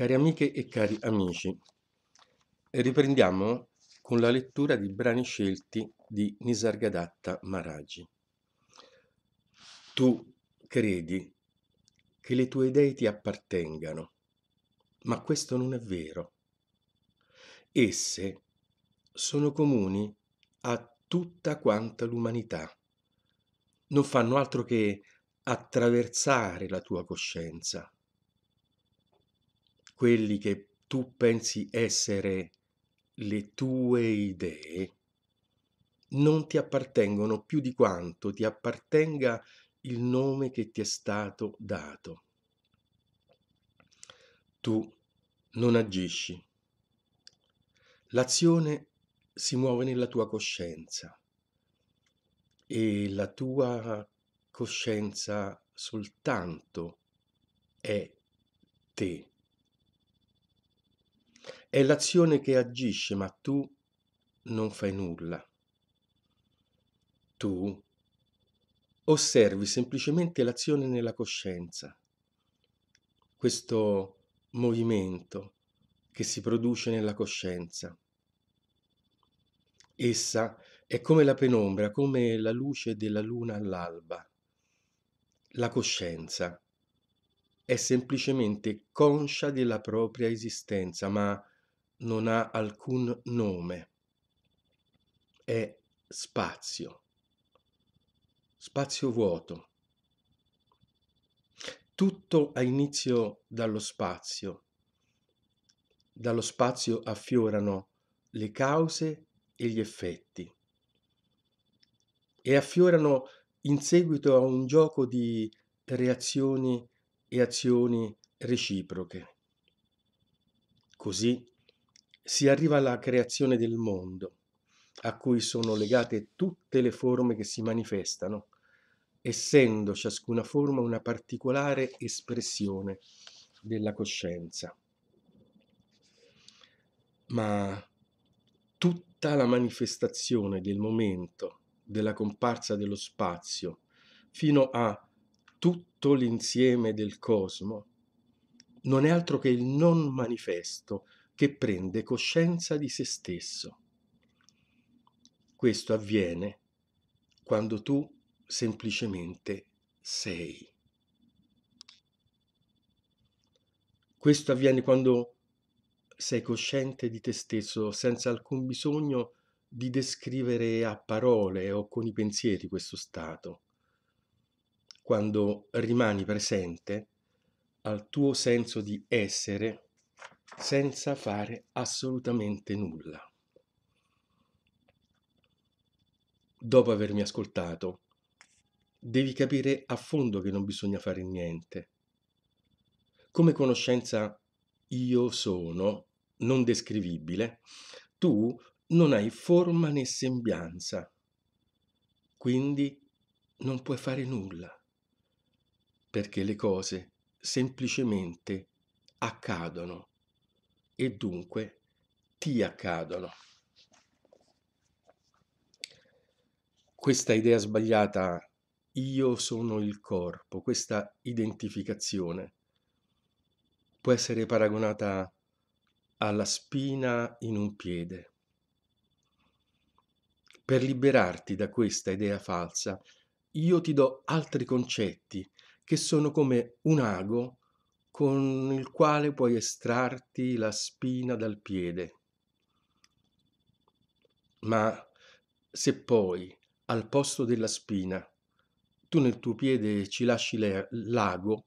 Cari amiche e cari amici, riprendiamo con la lettura di brani scelti di Nisargadatta Maragi. Tu credi che le tue idee ti appartengano, ma questo non è vero. Esse sono comuni a tutta quanta l'umanità. Non fanno altro che attraversare la tua coscienza quelli che tu pensi essere le tue idee non ti appartengono più di quanto ti appartenga il nome che ti è stato dato. Tu non agisci. L'azione si muove nella tua coscienza e la tua coscienza soltanto è te. È l'azione che agisce, ma tu non fai nulla. Tu osservi semplicemente l'azione nella coscienza, questo movimento che si produce nella coscienza. Essa è come la penombra, come la luce della luna all'alba, la coscienza è semplicemente conscia della propria esistenza, ma non ha alcun nome. È spazio, spazio vuoto. Tutto ha inizio dallo spazio. Dallo spazio affiorano le cause e gli effetti e affiorano in seguito a un gioco di reazioni e azioni reciproche. Così si arriva alla creazione del mondo, a cui sono legate tutte le forme che si manifestano, essendo ciascuna forma una particolare espressione della coscienza. Ma tutta la manifestazione del momento, della comparsa dello spazio, fino a tutto l'insieme del cosmo non è altro che il non manifesto che prende coscienza di se stesso. Questo avviene quando tu semplicemente sei. Questo avviene quando sei cosciente di te stesso senza alcun bisogno di descrivere a parole o con i pensieri questo stato quando rimani presente al tuo senso di essere senza fare assolutamente nulla. Dopo avermi ascoltato, devi capire a fondo che non bisogna fare niente. Come conoscenza io sono, non descrivibile, tu non hai forma né sembianza, quindi non puoi fare nulla perché le cose semplicemente accadono e dunque ti accadono. Questa idea sbagliata, io sono il corpo, questa identificazione può essere paragonata alla spina in un piede. Per liberarti da questa idea falsa, io ti do altri concetti che sono come un ago con il quale puoi estrarti la spina dal piede. Ma se poi, al posto della spina, tu nel tuo piede ci lasci l'ago,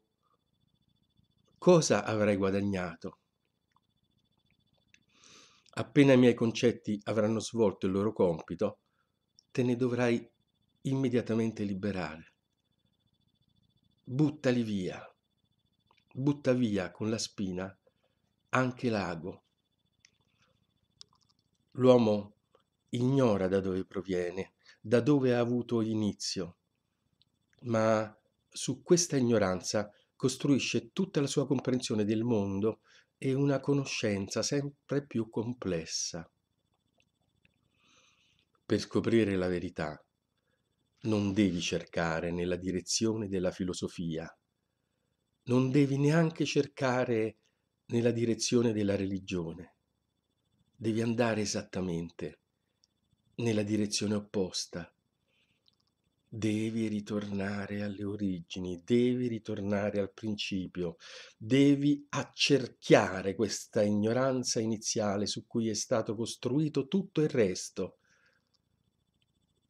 cosa avrai guadagnato? Appena i miei concetti avranno svolto il loro compito, te ne dovrai immediatamente liberare buttali via, butta via con la spina anche l'ago. L'uomo ignora da dove proviene, da dove ha avuto inizio, ma su questa ignoranza costruisce tutta la sua comprensione del mondo e una conoscenza sempre più complessa. Per scoprire la verità non devi cercare nella direzione della filosofia, non devi neanche cercare nella direzione della religione, devi andare esattamente nella direzione opposta. Devi ritornare alle origini, devi ritornare al principio, devi accerchiare questa ignoranza iniziale su cui è stato costruito tutto il resto.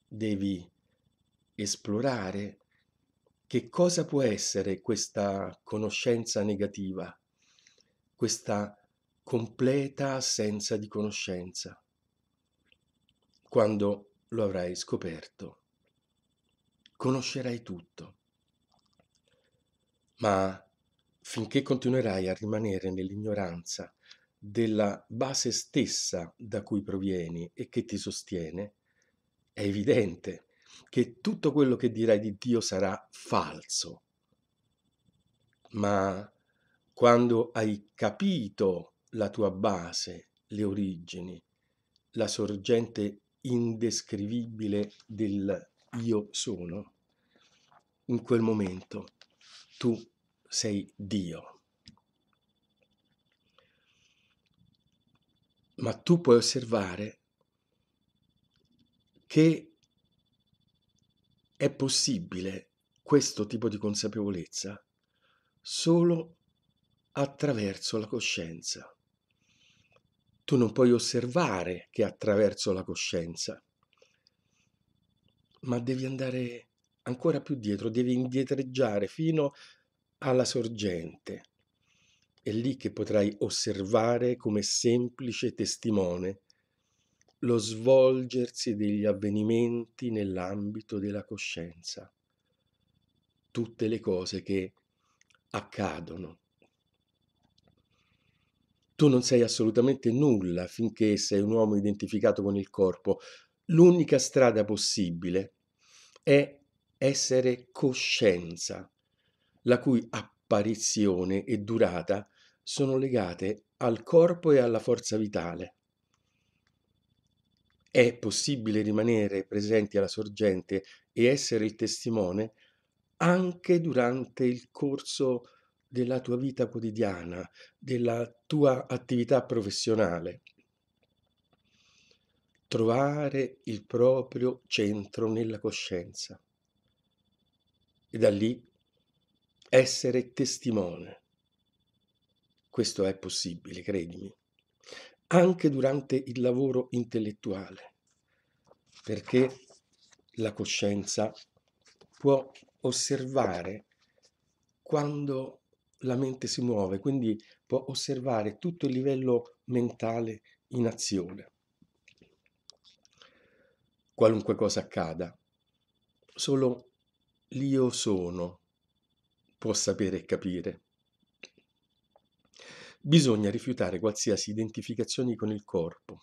Devi esplorare che cosa può essere questa conoscenza negativa, questa completa assenza di conoscenza, quando lo avrai scoperto. Conoscerai tutto. Ma finché continuerai a rimanere nell'ignoranza della base stessa da cui provieni e che ti sostiene, è evidente che tutto quello che dirai di Dio sarà falso. Ma quando hai capito la tua base, le origini, la sorgente indescrivibile del io sono, in quel momento tu sei Dio. Ma tu puoi osservare che è possibile questo tipo di consapevolezza solo attraverso la coscienza. Tu non puoi osservare che attraverso la coscienza, ma devi andare ancora più dietro, devi indietreggiare fino alla sorgente. È lì che potrai osservare come semplice testimone lo svolgersi degli avvenimenti nell'ambito della coscienza, tutte le cose che accadono. Tu non sei assolutamente nulla finché sei un uomo identificato con il corpo. L'unica strada possibile è essere coscienza, la cui apparizione e durata sono legate al corpo e alla forza vitale è possibile rimanere presenti alla sorgente e essere il testimone anche durante il corso della tua vita quotidiana, della tua attività professionale. Trovare il proprio centro nella coscienza e da lì essere testimone. Questo è possibile, credimi anche durante il lavoro intellettuale, perché la coscienza può osservare quando la mente si muove, quindi può osservare tutto il livello mentale in azione. Qualunque cosa accada, solo l'io sono può sapere e capire. Bisogna rifiutare qualsiasi identificazione con il corpo.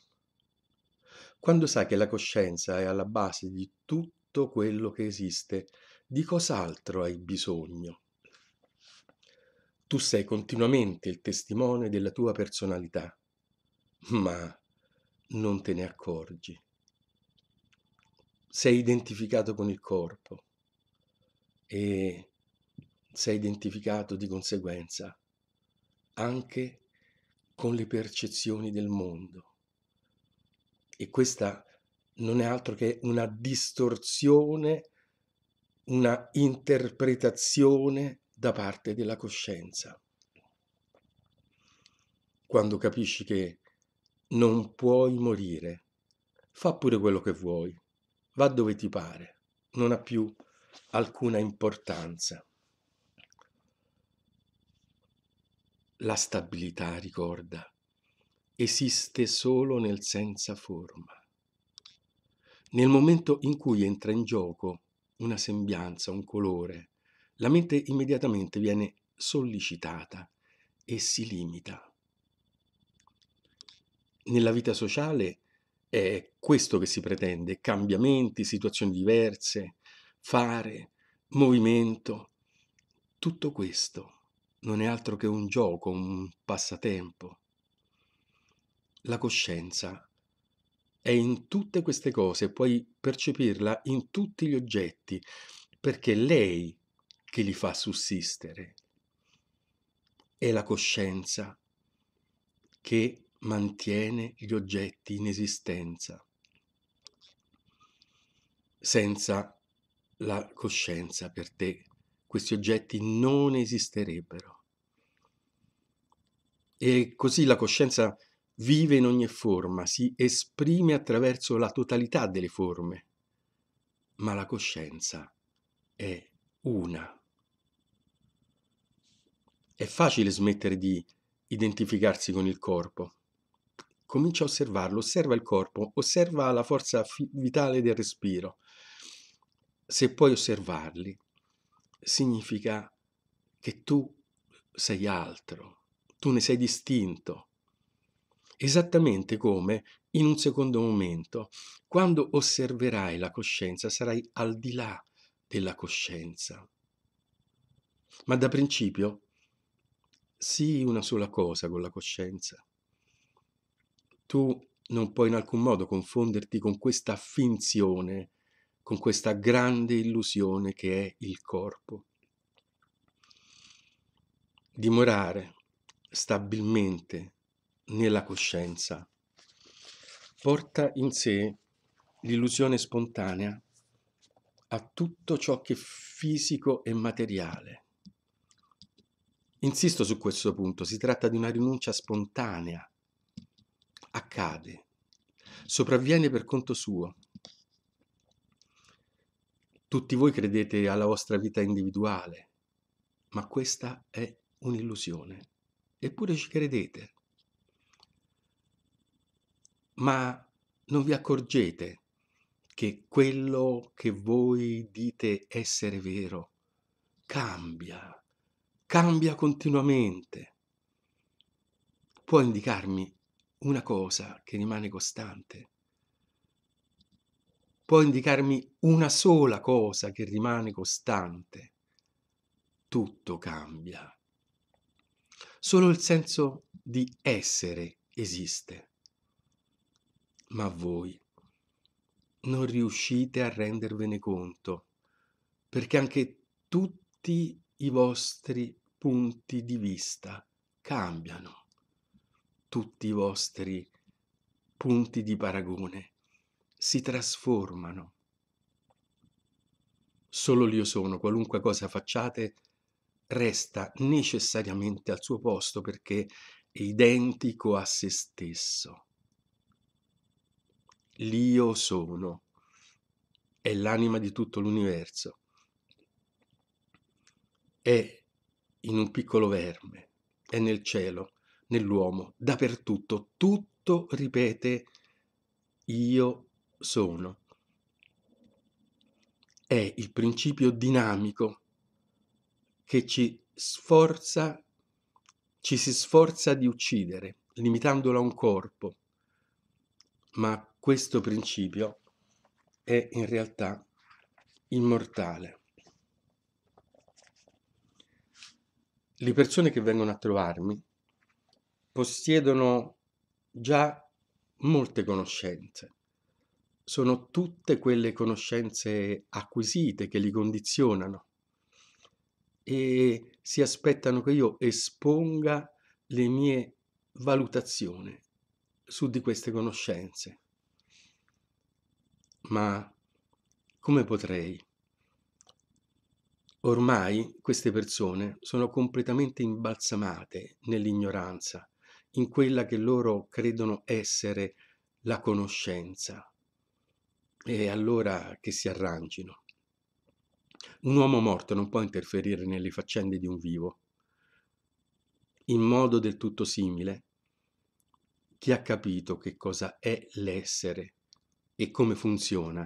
Quando sai che la coscienza è alla base di tutto quello che esiste, di cos'altro hai bisogno? Tu sei continuamente il testimone della tua personalità, ma non te ne accorgi. Sei identificato con il corpo e sei identificato di conseguenza anche con le percezioni del mondo. E questa non è altro che una distorsione, una interpretazione da parte della coscienza. Quando capisci che non puoi morire, fa pure quello che vuoi, va dove ti pare, non ha più alcuna importanza. La stabilità, ricorda, esiste solo nel senza forma. Nel momento in cui entra in gioco una sembianza, un colore, la mente immediatamente viene sollecitata e si limita. Nella vita sociale è questo che si pretende, cambiamenti, situazioni diverse, fare, movimento, tutto questo non è altro che un gioco, un passatempo. La coscienza è in tutte queste cose, puoi percepirla in tutti gli oggetti, perché è lei che li fa sussistere. È la coscienza che mantiene gli oggetti in esistenza. Senza la coscienza per te questi oggetti non esisterebbero. E così la coscienza vive in ogni forma, si esprime attraverso la totalità delle forme, ma la coscienza è una. È facile smettere di identificarsi con il corpo. Comincia a osservarlo, osserva il corpo, osserva la forza vitale del respiro. Se puoi osservarli, significa che tu sei altro, tu ne sei distinto. Esattamente come in un secondo momento, quando osserverai la coscienza, sarai al di là della coscienza. Ma da principio, sii una sola cosa con la coscienza. Tu non puoi in alcun modo confonderti con questa finzione con questa grande illusione che è il corpo. Dimorare stabilmente nella coscienza porta in sé l'illusione spontanea a tutto ciò che è fisico e materiale. Insisto su questo punto, si tratta di una rinuncia spontanea. Accade, sopravviene per conto suo, tutti voi credete alla vostra vita individuale, ma questa è un'illusione. Eppure ci credete. Ma non vi accorgete che quello che voi dite essere vero cambia, cambia continuamente. Può indicarmi una cosa che rimane costante può indicarmi una sola cosa che rimane costante. Tutto cambia. Solo il senso di essere esiste. Ma voi non riuscite a rendervene conto, perché anche tutti i vostri punti di vista cambiano, tutti i vostri punti di paragone si trasformano. Solo l'io sono, qualunque cosa facciate, resta necessariamente al suo posto perché è identico a se stesso. L'io sono è l'anima di tutto l'universo, è in un piccolo verme, è nel cielo, nell'uomo, dappertutto, tutto ripete io sono. È il principio dinamico che ci sforza, ci si sforza di uccidere, limitandolo a un corpo, ma questo principio è in realtà immortale. Le persone che vengono a trovarmi possiedono già molte conoscenze, sono tutte quelle conoscenze acquisite che li condizionano e si aspettano che io esponga le mie valutazioni su di queste conoscenze. Ma come potrei? Ormai queste persone sono completamente imbalsamate nell'ignoranza, in quella che loro credono essere la conoscenza e allora che si arrangino. Un uomo morto non può interferire nelle faccende di un vivo. In modo del tutto simile, chi ha capito che cosa è l'essere e come funziona,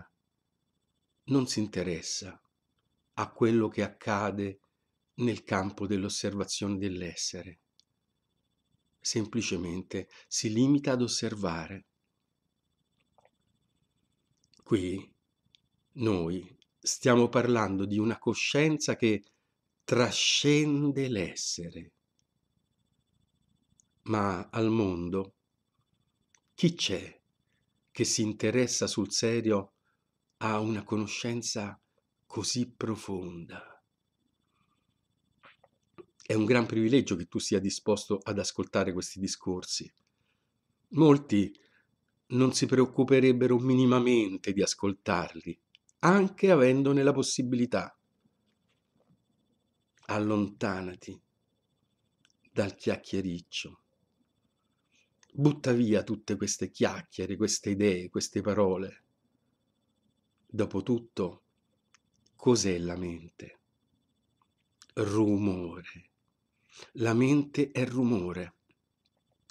non si interessa a quello che accade nel campo dell'osservazione dell'essere. Semplicemente si limita ad osservare qui noi stiamo parlando di una coscienza che trascende l'essere. Ma al mondo chi c'è che si interessa sul serio a una conoscenza così profonda? È un gran privilegio che tu sia disposto ad ascoltare questi discorsi. Molti non si preoccuperebbero minimamente di ascoltarli, anche avendone la possibilità. Allontanati dal chiacchiericcio. Butta via tutte queste chiacchiere, queste idee, queste parole. Dopotutto, cos'è la mente? Rumore. La mente è rumore.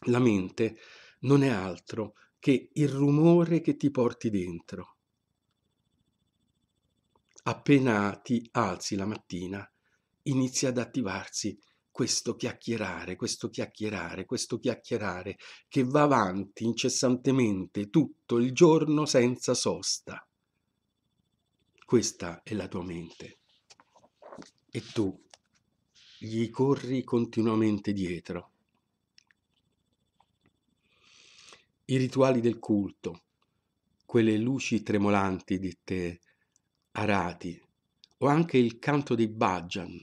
La mente non è altro che il rumore che ti porti dentro. Appena ti alzi la mattina, inizia ad attivarsi questo chiacchierare, questo chiacchierare, questo chiacchierare che va avanti incessantemente tutto il giorno senza sosta. Questa è la tua mente. E tu gli corri continuamente dietro i rituali del culto, quelle luci tremolanti dette arati, o anche il canto dei bhajan,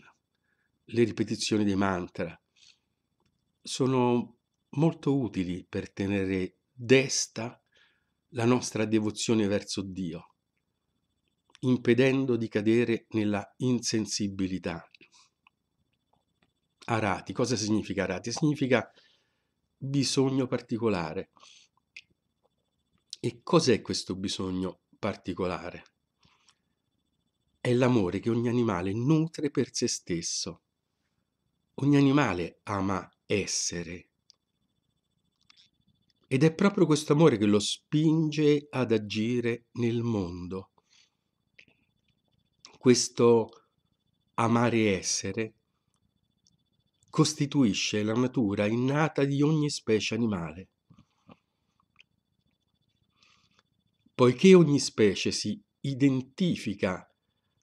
le ripetizioni dei mantra, sono molto utili per tenere desta la nostra devozione verso Dio, impedendo di cadere nella insensibilità. Arati, cosa significa arati? Significa bisogno particolare. E cos'è questo bisogno particolare? È l'amore che ogni animale nutre per se stesso. Ogni animale ama essere. Ed è proprio questo amore che lo spinge ad agire nel mondo. Questo amare essere costituisce la natura innata di ogni specie animale. poiché ogni specie si identifica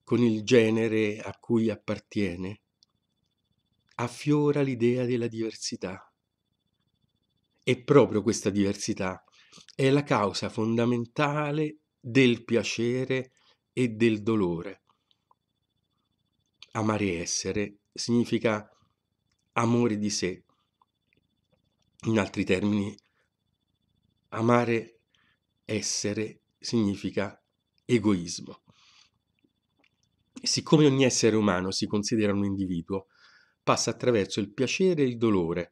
con il genere a cui appartiene, affiora l'idea della diversità. E proprio questa diversità è la causa fondamentale del piacere e del dolore. Amare essere significa amore di sé. In altri termini, amare essere significa egoismo. Siccome ogni essere umano si considera un individuo, passa attraverso il piacere e il dolore.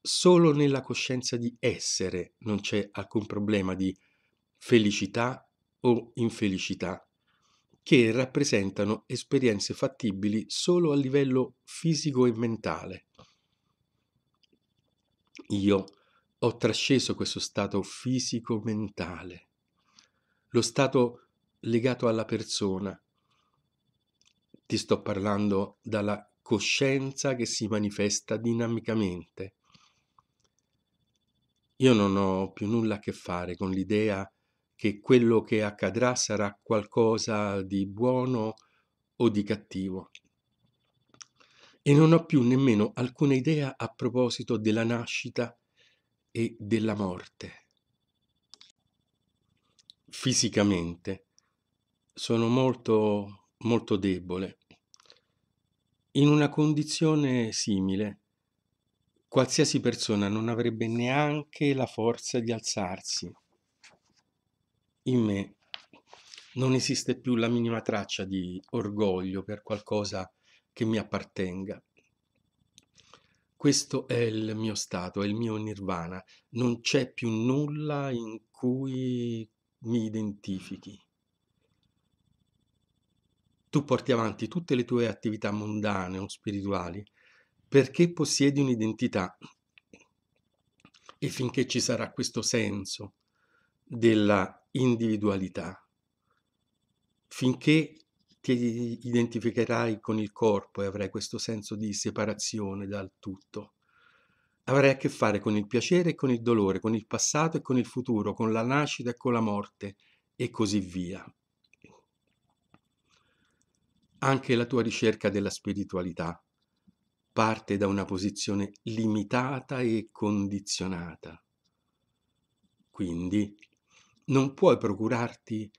Solo nella coscienza di essere non c'è alcun problema di felicità o infelicità, che rappresentano esperienze fattibili solo a livello fisico e mentale. Io ho trasceso questo stato fisico-mentale lo stato legato alla persona. Ti sto parlando dalla coscienza che si manifesta dinamicamente. Io non ho più nulla a che fare con l'idea che quello che accadrà sarà qualcosa di buono o di cattivo. E non ho più nemmeno alcuna idea a proposito della nascita e della morte fisicamente, sono molto, molto debole. In una condizione simile, qualsiasi persona non avrebbe neanche la forza di alzarsi. In me non esiste più la minima traccia di orgoglio per qualcosa che mi appartenga. Questo è il mio stato, è il mio nirvana, non c'è più nulla in cui mi identifichi. Tu porti avanti tutte le tue attività mondane o spirituali perché possiedi un'identità e finché ci sarà questo senso della individualità, finché ti identificherai con il corpo e avrai questo senso di separazione dal tutto, Avrai a che fare con il piacere e con il dolore, con il passato e con il futuro, con la nascita e con la morte e così via. Anche la tua ricerca della spiritualità parte da una posizione limitata e condizionata. Quindi non puoi procurarti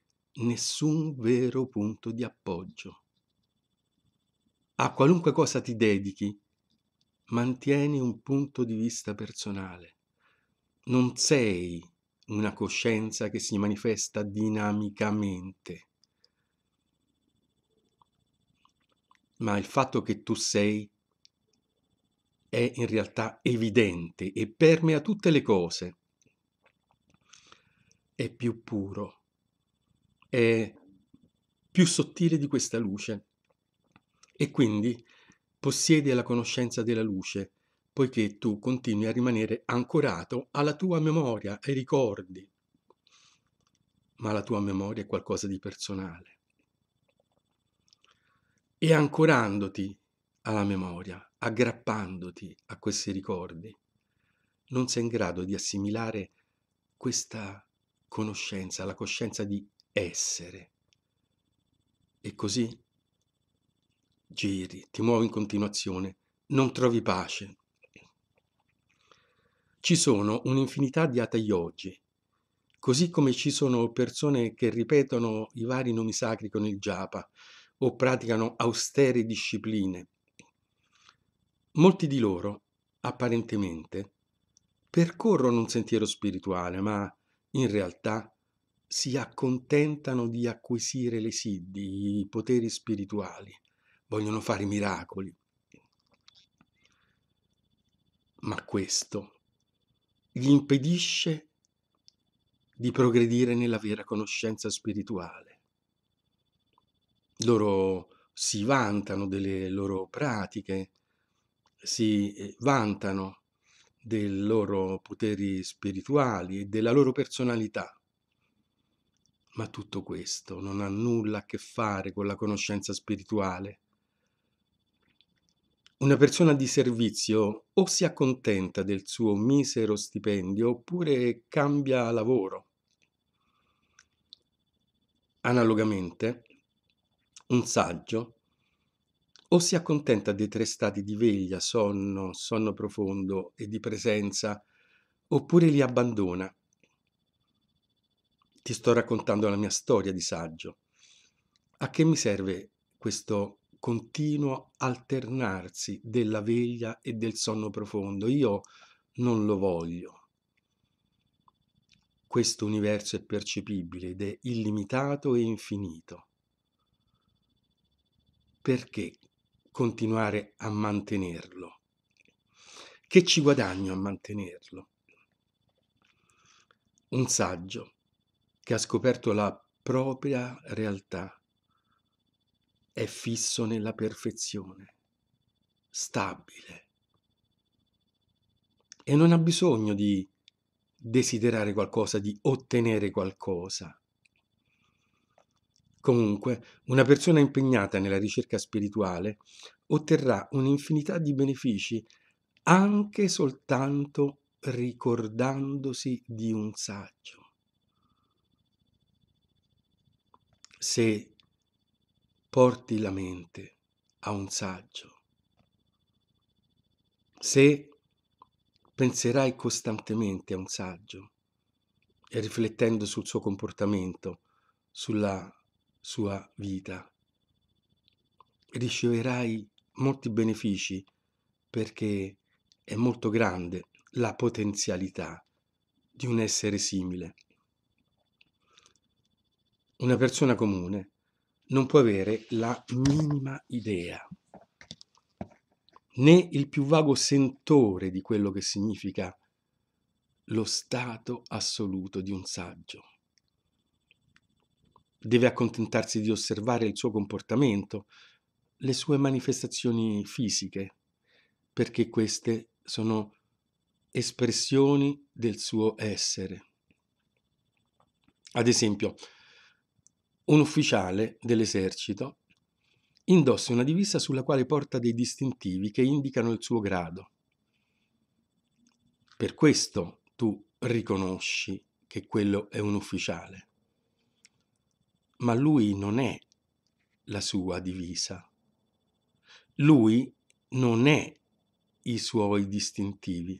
nessun vero punto di appoggio. A qualunque cosa ti dedichi, mantieni un punto di vista personale. Non sei una coscienza che si manifesta dinamicamente, ma il fatto che tu sei è in realtà evidente e permea tutte le cose. È più puro, è più sottile di questa luce e quindi possiede la conoscenza della luce, poiché tu continui a rimanere ancorato alla tua memoria, ai ricordi. Ma la tua memoria è qualcosa di personale. E ancorandoti alla memoria, aggrappandoti a questi ricordi, non sei in grado di assimilare questa conoscenza, la coscienza di essere. E così giri, ti muovi in continuazione, non trovi pace. Ci sono un'infinità di atayogi, così come ci sono persone che ripetono i vari nomi sacri con il japa o praticano austere discipline. Molti di loro, apparentemente, percorrono un sentiero spirituale, ma in realtà si accontentano di acquisire le siddhi, i poteri spirituali vogliono fare i miracoli. Ma questo gli impedisce di progredire nella vera conoscenza spirituale. Loro si vantano delle loro pratiche, si eh, vantano dei loro poteri spirituali e della loro personalità. Ma tutto questo non ha nulla a che fare con la conoscenza spirituale, una persona di servizio o si accontenta del suo misero stipendio oppure cambia lavoro. Analogamente, un saggio o si accontenta dei tre stati di veglia, sonno, sonno profondo e di presenza, oppure li abbandona. Ti sto raccontando la mia storia di saggio. A che mi serve questo continuo alternarsi della veglia e del sonno profondo. Io non lo voglio. Questo universo è percepibile ed è illimitato e infinito. Perché continuare a mantenerlo? Che ci guadagno a mantenerlo? Un saggio che ha scoperto la propria realtà è fisso nella perfezione, stabile. E non ha bisogno di desiderare qualcosa, di ottenere qualcosa. Comunque, una persona impegnata nella ricerca spirituale otterrà un'infinità di benefici anche soltanto ricordandosi di un saggio. Se porti la mente a un saggio. Se penserai costantemente a un saggio e riflettendo sul suo comportamento, sulla sua vita, riceverai molti benefici perché è molto grande la potenzialità di un essere simile. Una persona comune non può avere la minima idea, né il più vago sentore di quello che significa lo stato assoluto di un saggio. Deve accontentarsi di osservare il suo comportamento, le sue manifestazioni fisiche, perché queste sono espressioni del suo essere. Ad esempio, un ufficiale dell'esercito indossa una divisa sulla quale porta dei distintivi che indicano il suo grado. Per questo tu riconosci che quello è un ufficiale. Ma lui non è la sua divisa. Lui non è i suoi distintivi.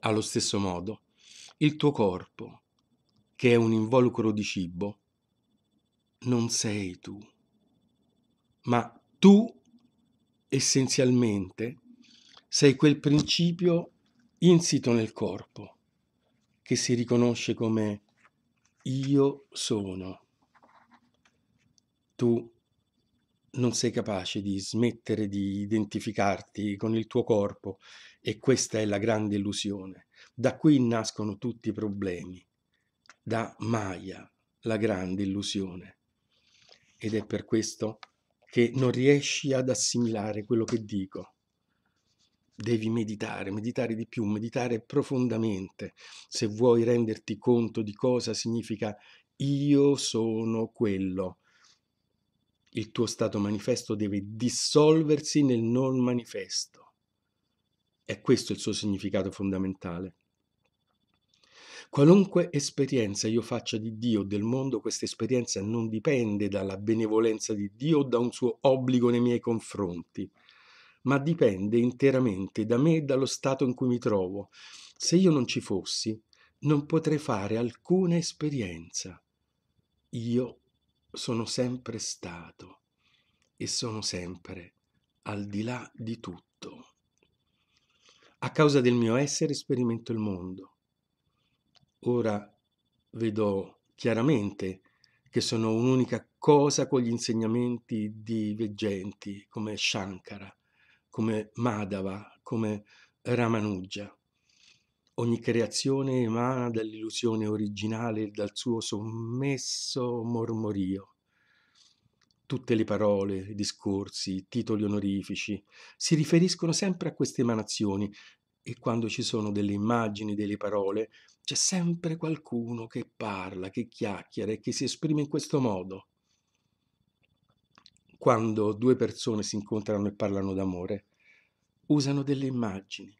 Allo stesso modo, il tuo corpo, che è un involucro di cibo, non sei tu, ma tu essenzialmente sei quel principio insito nel corpo che si riconosce come io sono. Tu non sei capace di smettere di identificarti con il tuo corpo e questa è la grande illusione. Da qui nascono tutti i problemi, da Maya, la grande illusione ed è per questo che non riesci ad assimilare quello che dico. Devi meditare, meditare di più, meditare profondamente se vuoi renderti conto di cosa significa io sono quello. Il tuo stato manifesto deve dissolversi nel non manifesto. È questo il suo significato fondamentale. Qualunque esperienza io faccia di Dio, o del mondo, questa esperienza non dipende dalla benevolenza di Dio o da un suo obbligo nei miei confronti, ma dipende interamente da me e dallo stato in cui mi trovo. Se io non ci fossi, non potrei fare alcuna esperienza. Io sono sempre stato e sono sempre al di là di tutto. A causa del mio essere sperimento il mondo. Ora vedo chiaramente che sono un'unica cosa con gli insegnamenti di veggenti come Shankara, come Madhava, come Ramanuja. Ogni creazione emana dall'illusione originale e dal suo sommesso mormorio. Tutte le parole, i discorsi, i titoli onorifici si riferiscono sempre a queste emanazioni e quando ci sono delle immagini, delle parole, c'è sempre qualcuno che parla, che chiacchiera e che si esprime in questo modo. Quando due persone si incontrano e parlano d'amore, usano delle immagini.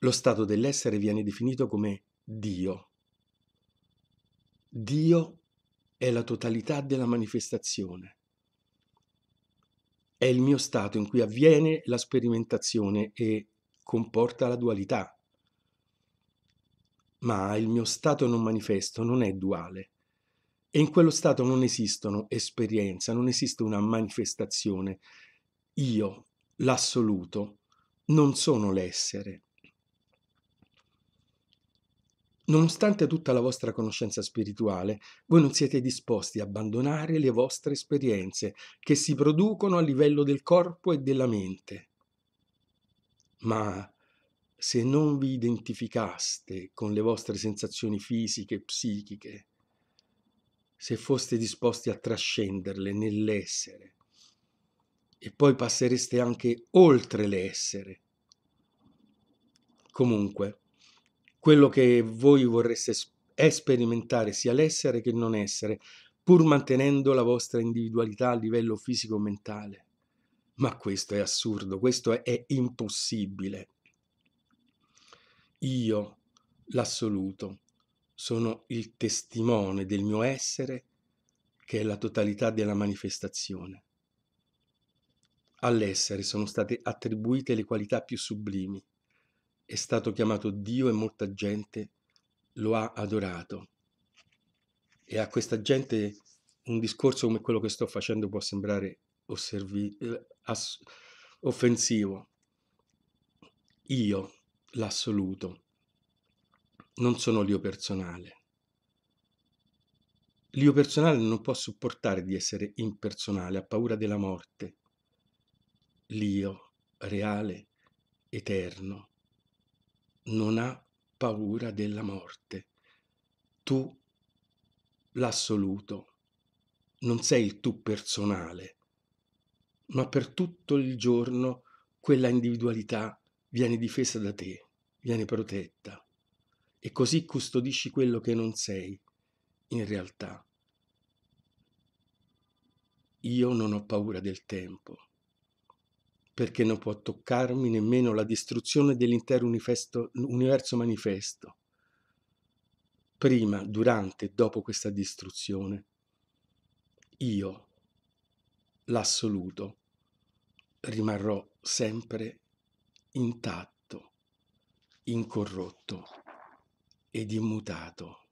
Lo stato dell'essere viene definito come Dio. Dio è la totalità della manifestazione. È il mio stato in cui avviene la sperimentazione e comporta la dualità. Ma il mio stato non manifesto non è duale. E in quello stato non esistono esperienza, non esiste una manifestazione. Io, l'assoluto, non sono l'essere. Nonostante tutta la vostra conoscenza spirituale, voi non siete disposti a abbandonare le vostre esperienze che si producono a livello del corpo e della mente ma se non vi identificaste con le vostre sensazioni fisiche e psichiche, se foste disposti a trascenderle nell'essere, e poi passereste anche oltre l'essere. Comunque, quello che voi vorreste sperimentare sia l'essere che il non essere, pur mantenendo la vostra individualità a livello fisico-mentale. Ma questo è assurdo, questo è, è impossibile. Io, l'assoluto, sono il testimone del mio essere che è la totalità della manifestazione. All'essere sono state attribuite le qualità più sublimi. È stato chiamato Dio e molta gente lo ha adorato. E a questa gente un discorso come quello che sto facendo può sembrare osservi- eh, ass- offensivo. Io, l'assoluto, non sono l'io personale. L'io personale non può sopportare di essere impersonale, ha paura della morte. L'io reale, eterno, non ha paura della morte. Tu, l'assoluto, non sei il tu personale, ma per tutto il giorno quella individualità viene difesa da te, viene protetta. E così custodisci quello che non sei in realtà. Io non ho paura del tempo, perché non può toccarmi nemmeno la distruzione dell'intero universo manifesto. Prima, durante e dopo questa distruzione, io l'assoluto, rimarrò sempre intatto, incorrotto ed immutato.